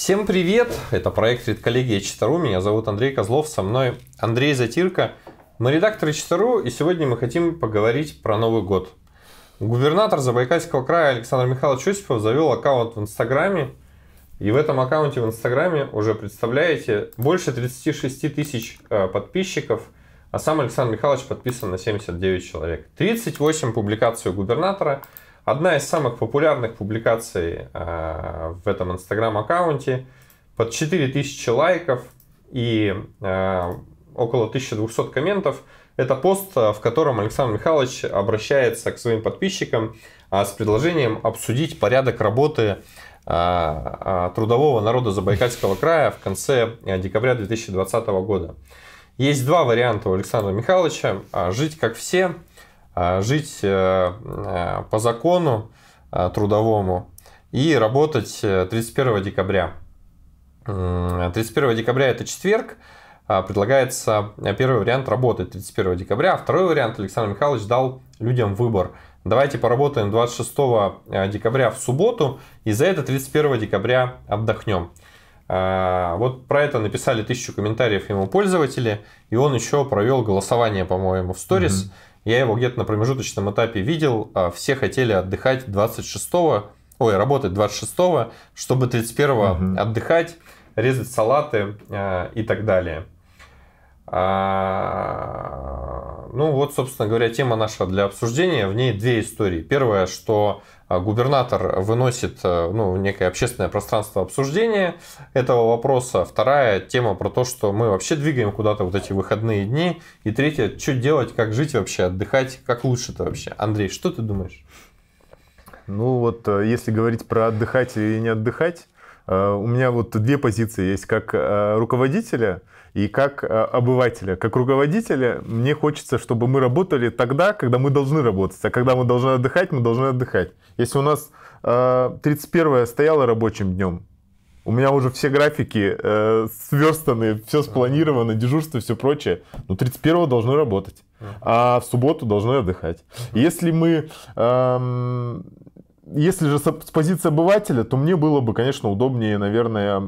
Всем привет! Это проект «Редколлегия Читару». Меня зовут Андрей Козлов, со мной Андрей Затирко. Мы редакторы Читару, и сегодня мы хотим поговорить про Новый год. Губернатор Забайкальского края Александр Михайлович Осипов завел аккаунт в Инстаграме, и в этом аккаунте в Инстаграме уже, представляете, больше 36 тысяч э, подписчиков, а сам Александр Михайлович подписан на 79 человек. 38 публикаций у губернатора – Одна из самых популярных публикаций э, в этом инстаграм-аккаунте под 4000 лайков и э, около 1200 комментов. Это пост, э, в котором Александр Михайлович обращается к своим подписчикам э, с предложением обсудить порядок работы трудового народа Забайкальского края в конце декабря 2020 года. Есть два варианта у Александра Михайловича. Жить как все – а, жить э, э, по закону э, трудовому и работать 31 декабря. 31 декабря это четверг, а предлагается первый вариант работать 31 декабря, а второй вариант Александр Михайлович дал людям выбор. Давайте поработаем 26 декабря в субботу и за это 31 декабря отдохнем. Вот про это написали тысячу комментариев ему пользователи, и он еще провел голосование, по-моему, в сторис. Mm-hmm я его где-то на промежуточном этапе видел, а все хотели отдыхать 26-го, ой, работать 26-го, чтобы 31-го угу. отдыхать, резать салаты э, и так далее. А, ну вот, собственно говоря, тема наша для обсуждения. В ней две истории. Первое, что а, губернатор выносит э, ну, некое общественное пространство обсуждения этого вопроса. Вторая тема про то, что мы вообще двигаем куда-то вот эти выходные дни. И третье, что делать, как жить вообще, отдыхать, как лучше-то вообще. Андрей, что ты думаешь? Ну вот, э, если говорить про отдыхать и не отдыхать, э, у меня вот две позиции есть, как руководителя – и как э, обывателя, как руководителя, мне хочется, чтобы мы работали тогда, когда мы должны работать. А когда мы должны отдыхать, мы должны отдыхать. Если у нас 31 э, стояло рабочим днем, у меня уже все графики э, сверстаны, все спланировано, дежурство, все прочее. Но ну, 31-го должны работать, а в субботу должны отдыхать. Если мы... Э, если же с позиции обывателя, то мне было бы, конечно, удобнее, наверное,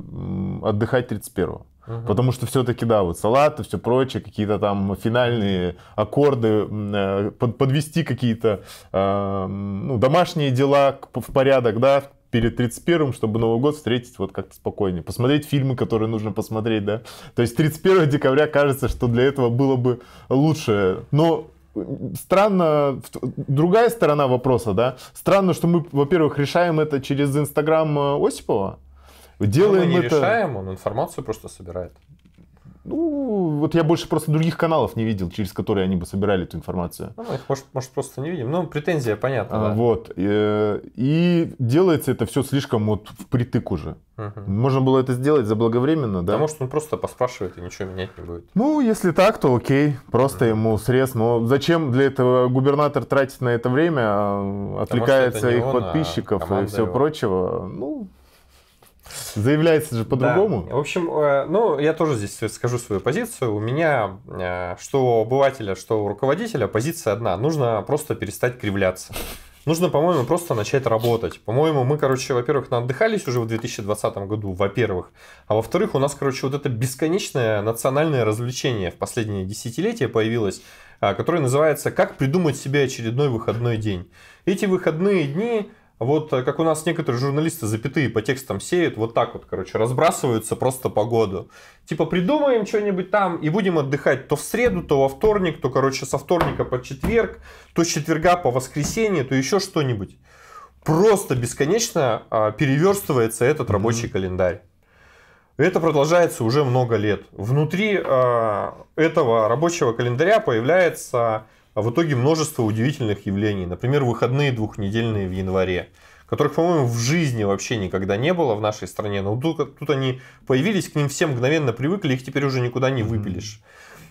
отдыхать 31-го. Угу. Потому что все-таки, да, вот салаты, все прочее, какие-то там финальные аккорды, э, подвести какие-то э, ну, домашние дела в порядок, да, перед 31-м, чтобы Новый год встретить вот как-то спокойнее. Посмотреть фильмы, которые нужно посмотреть, да. То есть 31 декабря кажется, что для этого было бы лучше. Но странно, другая сторона вопроса, да. Странно, что мы, во-первых, решаем это через Инстаграм э, Осипова. Делаем мы не это... решаем, он информацию просто собирает. Ну, вот я больше просто других каналов не видел, через которые они бы собирали эту информацию. Ну, их, может, может просто не видим. Ну, претензия, понятно. А, да. Вот. И, делается это все слишком вот впритык уже. Угу. Можно было это сделать заблаговременно, да? Да, может, он просто поспрашивает и ничего менять не будет. Ну, если так, то окей. Просто угу. ему срез. Но зачем для этого губернатор тратит на это время, а, отвлекается Потому, их он, а подписчиков а и все его. прочего? Ну, Заявляется же по-другому. Да. В общем, э, ну, я тоже здесь скажу свою позицию. У меня, э, что у обывателя, что у руководителя, позиция одна. Нужно просто перестать кривляться. Нужно, по-моему, просто начать работать. По-моему, мы, короче, во-первых, отдыхались уже в 2020 году, во-первых. А во-вторых, у нас, короче, вот это бесконечное национальное развлечение в последние десятилетия появилось, э, которое называется «Как придумать себе очередной выходной день». Эти выходные дни вот э, как у нас некоторые журналисты запятые по текстам сеют, вот так вот, короче, разбрасываются просто по году. Типа придумаем что-нибудь там и будем отдыхать то в среду, то во вторник, то, короче, со вторника по четверг, то с четверга по воскресенье, то еще что-нибудь. Просто бесконечно а, переверстывается этот рабочий mm-hmm. календарь. Это продолжается уже много лет. Внутри э, этого рабочего календаря появляется а в итоге множество удивительных явлений. Например, выходные двухнедельные в январе, которых, по-моему, в жизни вообще никогда не было в нашей стране. Но тут, тут они появились, к ним все мгновенно привыкли, их теперь уже никуда не выпилишь.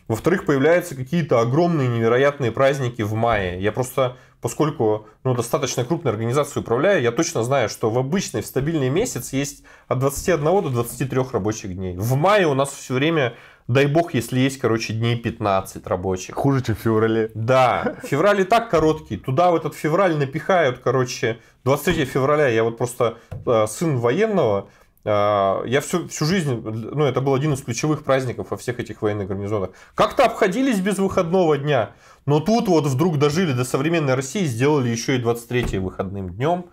Во-вторых, появляются какие-то огромные невероятные праздники в мае. Я просто, поскольку ну, достаточно крупной организацией управляю, я точно знаю, что в обычный, в стабильный месяц есть от 21 до 23 рабочих дней. В мае у нас все время дай бог, если есть, короче, дней 15 рабочих. Хуже, чем в феврале. Да, февраль и так короткий. Туда в этот февраль напихают, короче, 23 февраля я вот просто э, сын военного, э, я всю, всю жизнь, ну, это был один из ключевых праздников во всех этих военных гарнизонах. Как-то обходились без выходного дня, но тут вот вдруг дожили до современной России, сделали еще и 23-е выходным днем.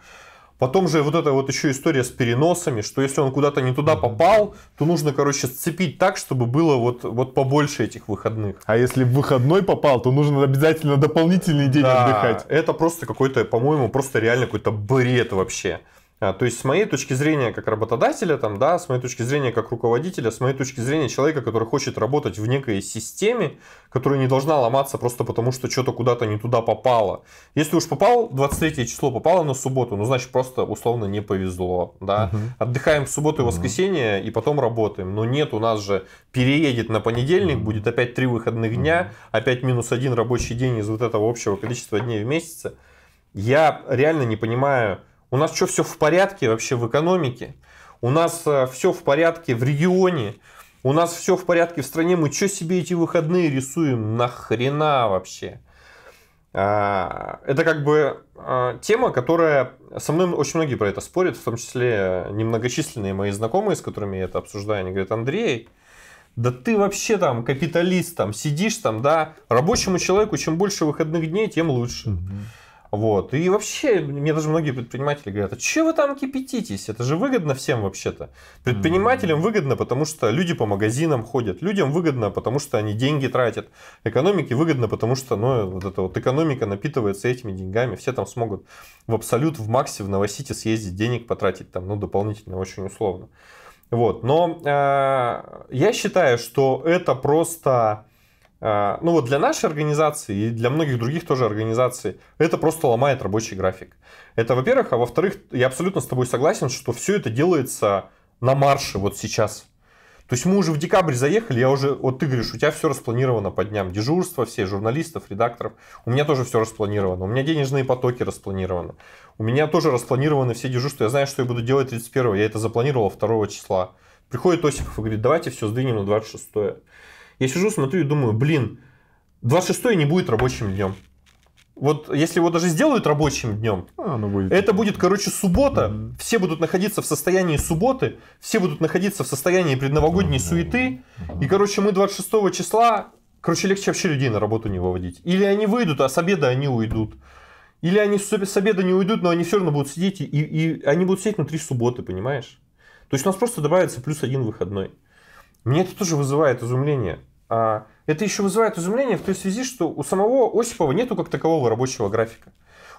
Потом же вот эта вот еще история с переносами, что если он куда-то не туда попал, то нужно, короче, сцепить так, чтобы было вот, вот побольше этих выходных. А если в выходной попал, то нужно обязательно дополнительный день да, отдыхать. Это просто какой-то, по-моему, просто реально какой-то бред вообще. А, то есть с моей точки зрения как работодателя, там, да, с моей точки зрения как руководителя, с моей точки зрения человека, который хочет работать в некой системе, которая не должна ломаться просто потому, что что-то куда-то не туда попало. Если уж попал, 23 число попало на субботу, ну значит просто условно не повезло. Да? Угу. Отдыхаем в субботу и воскресенье угу. и потом работаем. Но нет, у нас же переедет на понедельник, угу. будет опять три выходных угу. дня, опять минус один рабочий день из вот этого общего количества дней в месяце. Я реально не понимаю у нас что, все в порядке вообще в экономике? У нас э, все в порядке в регионе? У нас все в порядке в стране? Мы что себе эти выходные рисуем? Нахрена вообще? А, это как бы а, тема, которая... Со мной очень многие про это спорят, в том числе э, немногочисленные мои знакомые, с которыми я это обсуждаю. Они говорят, Андрей, да ты вообще там капиталист, там сидишь там, да, рабочему человеку чем больше выходных дней, тем лучше. Угу. Вот. И вообще, мне даже многие предприниматели говорят, а че вы там кипятитесь? Это же выгодно всем вообще-то. Предпринимателям выгодно, потому что люди по магазинам ходят, людям выгодно, потому что они деньги тратят, экономике выгодно, потому что ну, вот эта вот экономика напитывается этими деньгами, все там смогут в абсолют, в максе, в Новосити съездить, денег потратить там, ну, дополнительно, очень условно. Вот. Но э, я считаю, что это просто а, ну вот для нашей организации и для многих других тоже организаций это просто ломает рабочий график. Это, во-первых, а во-вторых, я абсолютно с тобой согласен, что все это делается на марше вот сейчас. То есть мы уже в декабрь заехали, я уже, вот ты говоришь, у тебя все распланировано по дням дежурства, все журналистов, редакторов. У меня тоже все распланировано. У меня денежные потоки распланированы. У меня тоже распланированы все дежурства. Я знаю, что я буду делать 31 я это запланировал 2 числа. Приходит Осипов и говорит, давайте все сдвинем на 26 -е. Я сижу, смотрю и думаю, блин, 26 не будет рабочим днем. Вот если его даже сделают рабочим днем, а, будет. это будет, короче, суббота. Mm-hmm. Все будут находиться в состоянии субботы, все будут находиться в состоянии предновогодней mm-hmm. суеты. Mm-hmm. И, короче, мы 26 числа, короче, легче вообще людей на работу не выводить. Или они выйдут, а с обеда они уйдут. Или они с обеда не уйдут, но они все равно будут сидеть, и, и они будут сидеть внутри субботы, понимаешь? То есть у нас просто добавится плюс один выходной. Мне это тоже вызывает изумление. А это еще вызывает изумление в той связи, что у самого Осипова нету как такового рабочего графика.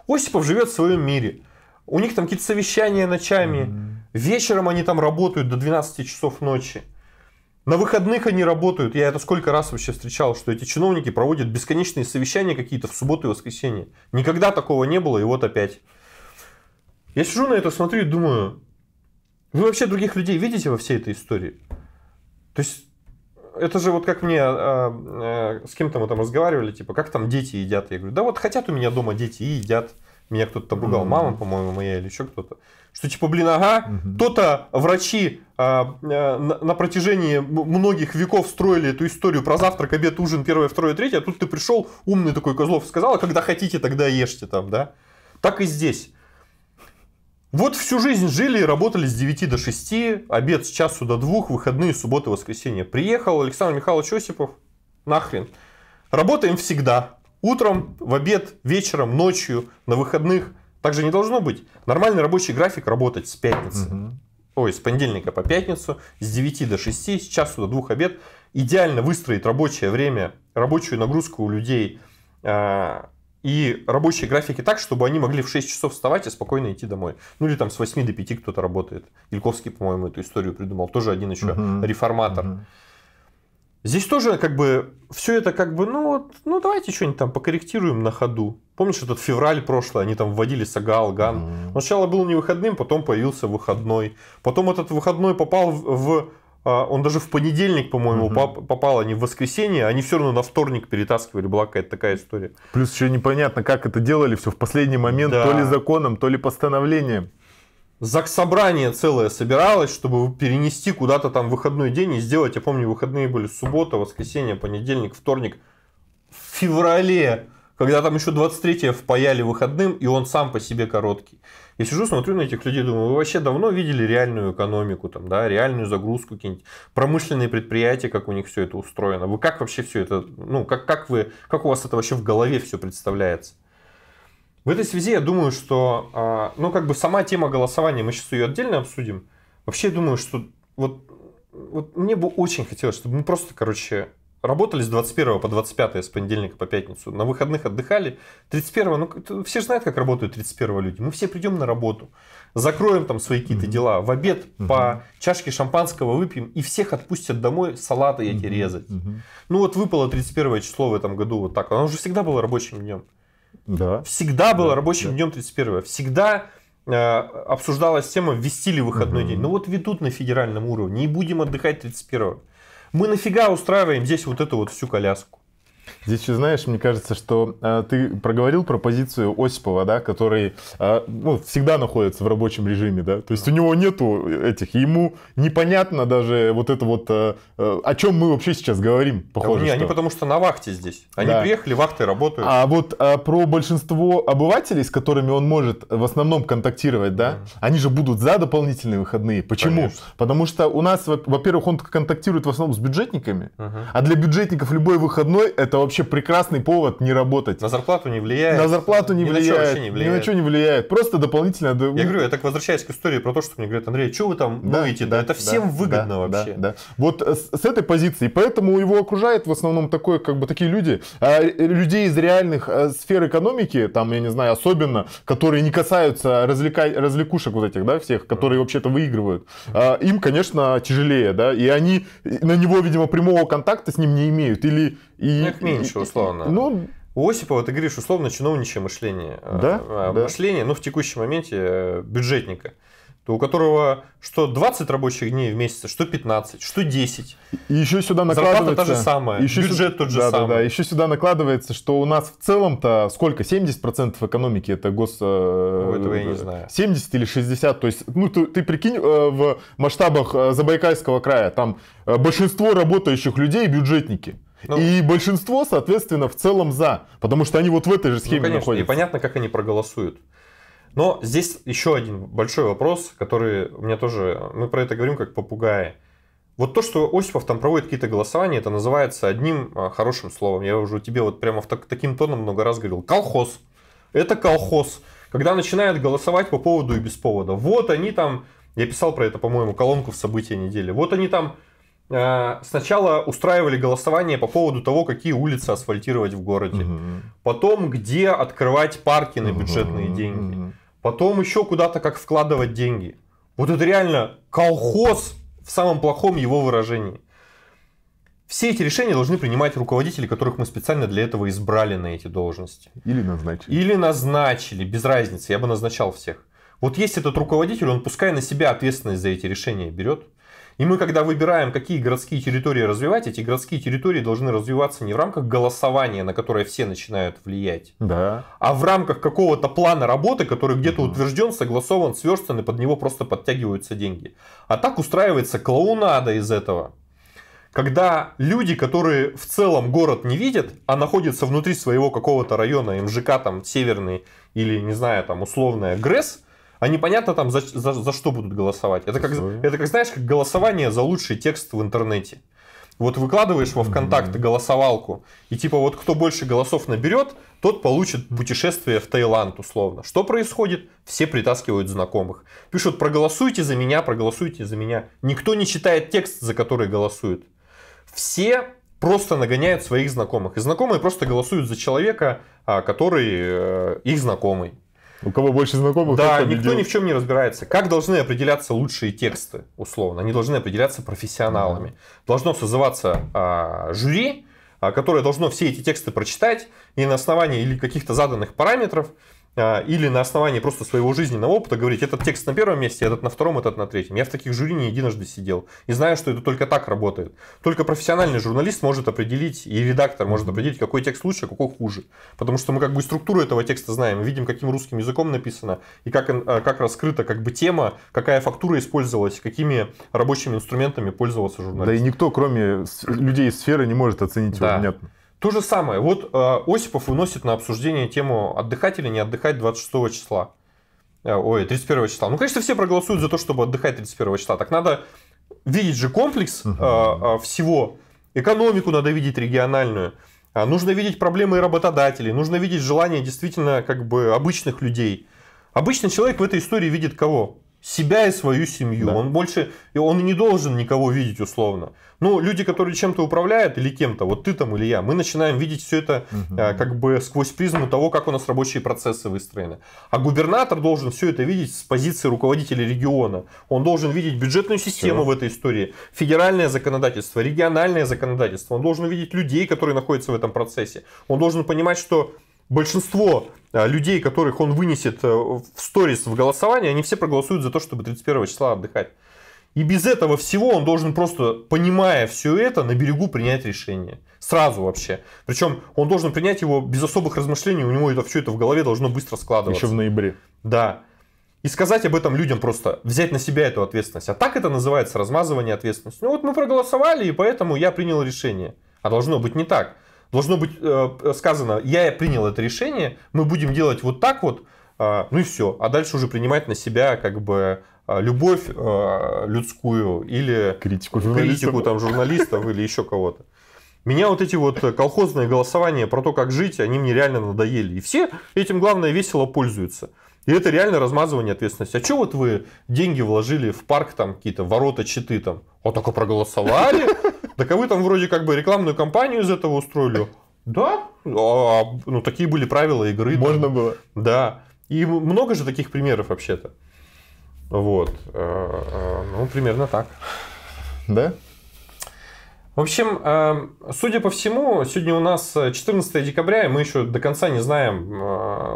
Осипов живет в своем мире. У них там какие-то совещания ночами. Mm-hmm. Вечером они там работают до 12 часов ночи. На выходных они работают. Я это сколько раз вообще встречал, что эти чиновники проводят бесконечные совещания какие-то в субботу и воскресенье. Никогда такого не было, и вот опять. Я сижу на это, смотрю и думаю, вы вообще других людей видите во всей этой истории? То есть это же вот как мне э, э, с кем-то мы там разговаривали, типа, как там дети едят? Я говорю, да вот хотят у меня дома дети и едят. Меня кто-то там mm-hmm. мама, по-моему, моя или еще кто-то. Что типа, блин, ага, mm-hmm. то врачи э, э, на, на протяжении многих веков строили эту историю про завтрак, обед, ужин, первое, второе, третье, а тут ты пришел, умный такой Козлов сказал, а когда хотите, тогда ешьте там, да? Так и здесь. Вот всю жизнь жили и работали с 9 до 6, обед с часу до 2, выходные, субботы, воскресенье. Приехал Александр Михайлович Осипов, нахрен. Работаем всегда. Утром, в обед, вечером, ночью, на выходных. Так же не должно быть. Нормальный рабочий график работать с пятницы. Угу. Ой, с понедельника по пятницу, с 9 до 6, с часу до 2 обед. Идеально выстроить рабочее время, рабочую нагрузку у людей а, и рабочие графики так, чтобы они могли в 6 часов вставать и спокойно идти домой. Ну или там с 8 до 5 кто-то работает. Ильковский, по-моему, эту историю придумал. Тоже один еще угу. реформатор. Угу. Здесь тоже как бы все это как бы, ну вот, ну давайте что-нибудь там покорректируем на ходу. Помнишь этот февраль прошлый, они там вводили Сагал, Ган. Mm-hmm. Сначала был не выходным, потом появился выходной. Потом этот выходной попал в, в а, он даже в понедельник, по-моему, угу. попал, а не в воскресенье, они все равно на вторник перетаскивали, была какая-то такая история. Плюс еще непонятно, как это делали все в последний момент, да. то ли законом, то ли постановлением. Заксобрание целое собиралось, чтобы перенести куда-то там выходной день и сделать, я помню, выходные были суббота, воскресенье, понедельник, вторник. В феврале когда там еще 23-е впаяли выходным, и он сам по себе короткий. Я сижу, смотрю на этих людей, думаю, вы вообще давно видели реальную экономику, там, да, реальную загрузку, какие-нибудь промышленные предприятия, как у них все это устроено. Вы как вообще все это, ну, как, как вы, как у вас это вообще в голове все представляется? В этой связи я думаю, что, а, ну, как бы сама тема голосования, мы сейчас ее отдельно обсудим. Вообще я думаю, что вот, вот мне бы очень хотелось, чтобы мы просто, короче, Работали с 21 по 25, с понедельника по пятницу. На выходных отдыхали. 31, ну все же знают, как работают 31 люди. Мы все придем на работу, закроем там свои какие-то mm-hmm. дела. В обед mm-hmm. по чашке шампанского выпьем и всех отпустят домой салаты эти mm-hmm. резать. Mm-hmm. Ну вот выпало 31 число в этом году вот так. Оно уже всегда было рабочим днем. Да. Всегда было рабочим да. днем 31. Всегда э, обсуждалась тема, ввести ли выходной угу. день. Ну вот ведут на федеральном уровне, и будем отдыхать 31-го. Мы нафига устраиваем здесь вот эту вот всю коляску? Здесь еще, знаешь, мне кажется, что э, ты проговорил про позицию Осипова, да, который э, ну, всегда находится в рабочем режиме, да. То есть у него нету этих, ему непонятно даже вот это вот, э, э о чем мы вообще сейчас говорим, похоже. не, что. они потому что на вахте здесь. Они да. приехали, вахты работают. А вот э, про большинство обывателей, с которыми он может в основном контактировать, да, mm. они же будут за дополнительные выходные. Почему? Конечно. Потому что у нас, во-первых, он контактирует в основном с бюджетниками, uh-huh. а для бюджетников любой выходной это это вообще прекрасный повод не работать. На зарплату не влияет. На зарплату не ни влияет. На не влияет. Ни на что не влияет. Просто дополнительно... Я говорю, я так возвращаюсь к истории про то, что мне говорят, Андрей, что вы там да, Да, да, это всем да, выгодно да, вообще. Да, да. Вот с, с этой позиции. Поэтому его окружает в основном такое, как бы такие люди, а, людей из реальных а, сфер экономики, там, я не знаю, особенно, которые не касаются развлека... развлекушек вот этих, да, всех, которые вообще-то выигрывают. А, им, конечно, тяжелее, да, и они на него, видимо, прямого контакта с ним не имеют. Или и, ну, их меньше, условно. Ну, у Осипова, ты говоришь, условно, чиновничье мышление. Э, да, а, да. Мышление, ну, в текущем моменте э, бюджетника. То у которого что 20 рабочих дней в месяц, что 15, что 10. И еще сюда накладывается... Зарплата та же самая, еще бюджет сюда, тот же да, самый. Да, да, еще сюда накладывается, что у нас в целом-то сколько? 70% экономики это гос... Ну, этого я не знаю. 70 или 60. То есть, ну, ты, ты прикинь, в масштабах Забайкальского края, там большинство работающих людей бюджетники. Ну, и большинство, соответственно, в целом за. Потому что они вот в этой же ну, схеме ну, конечно, находятся. И понятно, как они проголосуют. Но здесь еще один большой вопрос, который у меня тоже... Мы про это говорим как попугаи. Вот то, что Осипов там проводит какие-то голосования, это называется одним а, хорошим словом. Я уже тебе вот прямо в так, таким тоном много раз говорил. Колхоз. Это колхоз. Когда начинают голосовать по поводу и без повода. Вот они там... Я писал про это, по-моему, колонку в события недели. Вот они там а, сначала устраивали голосование по поводу того, какие улицы асфальтировать в городе, угу. потом где открывать парки на бюджетные угу. деньги, потом еще куда-то как вкладывать деньги. Вот это реально колхоз в самом плохом его выражении. Все эти решения должны принимать руководители, которых мы специально для этого избрали на эти должности. Или назначили. Или назначили, без разницы, я бы назначал всех. Вот есть этот руководитель, он пускай на себя ответственность за эти решения берет. И мы, когда выбираем, какие городские территории развивать, эти городские территории должны развиваться не в рамках голосования, на которое все начинают влиять, да. а в рамках какого-то плана работы, который где-то угу. утвержден, согласован, сверстан, и под него просто подтягиваются деньги. А так устраивается клоунада из этого когда люди, которые в целом город не видят, а находятся внутри своего какого-то района, МЖК там северный или, не знаю, там условная ГРЭС, а непонятно там за, за, за что будут голосовать. Это как, это как, знаешь, как голосование за лучший текст в интернете. Вот выкладываешь во ВКонтакте голосовалку, и типа вот кто больше голосов наберет, тот получит путешествие в Таиланд условно. Что происходит? Все притаскивают знакомых. Пишут, проголосуйте за меня, проголосуйте за меня. Никто не читает текст, за который голосует. Все просто нагоняют своих знакомых. И знакомые просто голосуют за человека, а, который э, их знакомый. У кого больше знакомых, да, никто ни в чем не разбирается. Как должны определяться лучшие тексты, условно? Они должны определяться профессионалами. Да. Должно созываться а, жюри, а, которое должно все эти тексты прочитать и на основании или каких-то заданных параметров а, или на основании просто своего жизненного опыта говорить, этот текст на первом месте, этот на втором, этот на третьем. Я в таких жюри не единожды сидел и знаю, что это только так работает. Только профессиональный журналист может определить, и редактор может определить, какой текст лучше, а какой хуже. Потому что мы как бы структуру этого текста знаем, видим, каким русским языком написано, и как, а, как раскрыта как бы тема, какая фактура использовалась, какими рабочими инструментами пользовался журналист. Да и никто, кроме людей из сферы, не может оценить да. его, понятно. То же самое. Вот э, Осипов выносит на обсуждение тему отдыхать или не отдыхать 26 числа. Э, ой, 31 числа. Ну, конечно, все проголосуют за то, чтобы отдыхать 31 числа. Так надо видеть же комплекс угу. всего. Экономику надо видеть региональную. А нужно видеть проблемы работодателей. Нужно видеть желания действительно как бы обычных людей. Обычный человек в этой истории видит кого? себя и свою семью. Да. Он больше, он не должен никого видеть условно. Ну, люди, которые чем-то управляют или кем-то, вот ты там или я, мы начинаем видеть все это угу. как бы сквозь призму того, как у нас рабочие процессы выстроены. А губернатор должен все это видеть с позиции руководителя региона. Он должен видеть бюджетную систему все. в этой истории, федеральное законодательство, региональное законодательство. Он должен видеть людей, которые находятся в этом процессе. Он должен понимать, что большинство а, людей, которых он вынесет э, в сторис в голосование, они все проголосуют за то, чтобы 31 числа отдыхать. И без этого всего он должен просто, понимая все это, на берегу принять решение. Сразу вообще. Причем он должен принять его без особых размышлений, у него это все это в голове должно быстро складываться. Еще в ноябре. Да. И сказать об этом людям просто, взять на себя эту ответственность. А так это называется размазывание ответственности. Ну вот мы проголосовали, и поэтому я принял решение. А должно быть не так должно быть э, э, сказано, я принял это решение, мы будем делать вот так вот, э, ну и все. А дальше уже принимать на себя как бы а, любовь э, людскую или критику, критику там, журналистов или еще кого-то. Меня вот эти вот э, колхозные голосования про то, как жить, они мне реально надоели. И все этим, главное, весело пользуются. И это реально размазывание ответственности. А что вот вы деньги вложили в парк, там какие-то ворота, читы там? А только проголосовали, так а вы там вроде как бы рекламную кампанию из этого устроили. Да, а, ну такие были правила игры. Можно там. было. Да. И много же таких примеров вообще-то. Вот. Э, э, ну, примерно так. Да? В общем, э, судя по всему, сегодня у нас 14 декабря, и мы еще до конца не знаем.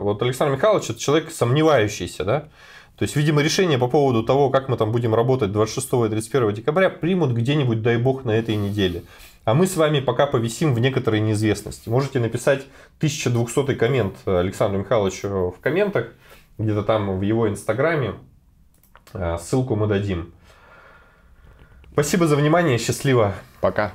Вот Александр Михайлович это человек сомневающийся, да? То есть, видимо, решение по поводу того, как мы там будем работать 26 и 31 декабря, примут где-нибудь, дай бог, на этой неделе. А мы с вами пока повисим в некоторой неизвестности. Можете написать 1200 коммент Александру Михайловичу в комментах, где-то там в его инстаграме. А, ссылку мы дадим. Спасибо за внимание, счастливо. Пока.